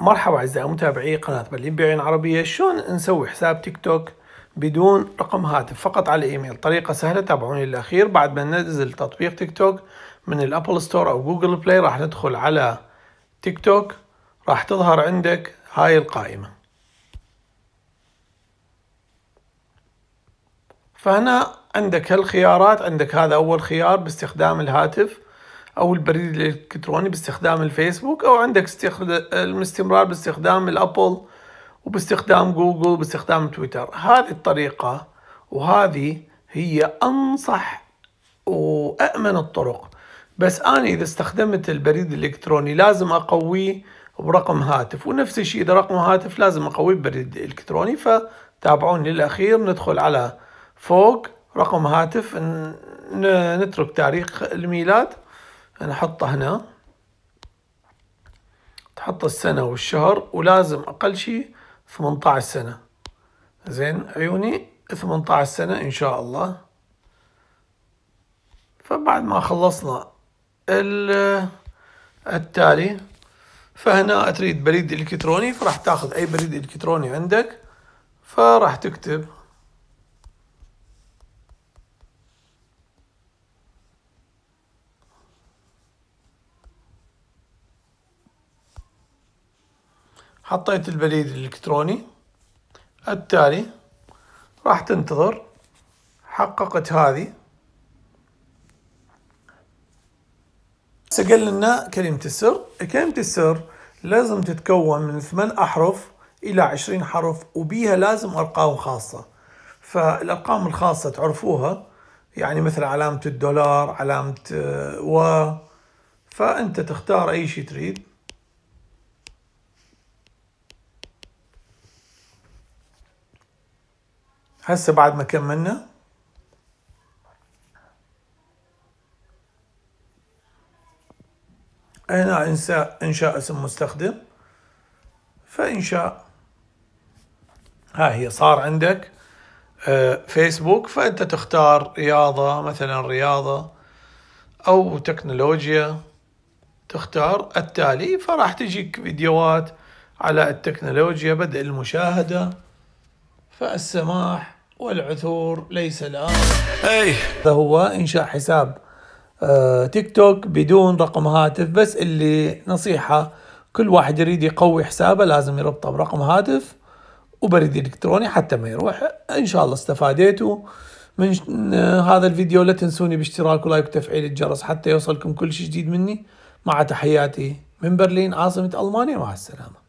مرحبا أعزائي متابعي قناة برلين بعين عربية شلون نسوي حساب تيك توك بدون رقم هاتف فقط على الايميل طريقة سهلة تابعوني للأخير بعد ما ننزل تطبيق تيك توك من الأبل ستور أو جوجل بلاي راح ندخل على تيك توك راح تظهر عندك هاي القائمة فهنا عندك هالخيارات عندك هذا أول خيار باستخدام الهاتف او البريد الالكتروني باستخدام الفيسبوك او عندك استخدام الاستمرار باستخدام الابل وباستخدام جوجل وباستخدام تويتر هذه الطريقة وهذه هي أنصح وامن الطرق بس أنا إذا استخدمت البريد الإلكتروني لازم أقويه برقم هاتف ونفس الشيء إذا رقم هاتف لازم أقويه ببريد إلكتروني فتابعوني للأخير ندخل على فوق رقم هاتف نترك تاريخ الميلاد أنا أحطه هنا تحط السنة والشهر ولازم أقل شيء 18 سنة زين عيوني 18 سنة إن شاء الله فبعد ما خلصنا التالي فهنا تريد بريد إلكتروني فراح تاخذ أي بريد إلكتروني عندك فراح تكتب حطيت البريد الإلكتروني التالي راح تنتظر حققت هذه سجل لنا كلمة السر كلمة السر لازم تتكون من ثمان أحرف إلى عشرين حرف وبيها لازم أرقام خاصة فالأرقام الخاصة تعرفوها يعني مثل علامة الدولار علامة آه، و فأنت تختار أي شيء تريد هسه بعد ما كملنا هنا انساء انشاء اسم مستخدم فانشاء ها هي صار عندك آه، فيسبوك فانت تختار رياضه مثلا رياضه او تكنولوجيا تختار التالي فراح تجيك فيديوهات على التكنولوجيا بدء المشاهده فالسماح والعثور ليس الآن أي هو إنشاء حساب آه، تيك توك بدون رقم هاتف بس اللي نصيحة كل واحد يريد يقوي حسابه لازم يربطه برقم هاتف وبريد إلكتروني حتى ما يروح إن شاء الله استفاديتوا من هذا الفيديو لا تنسوني باشتراك ولايك وتفعيل الجرس حتى يوصلكم كل شيء جديد مني مع تحياتي من برلين عاصمة ألمانيا مع السلامة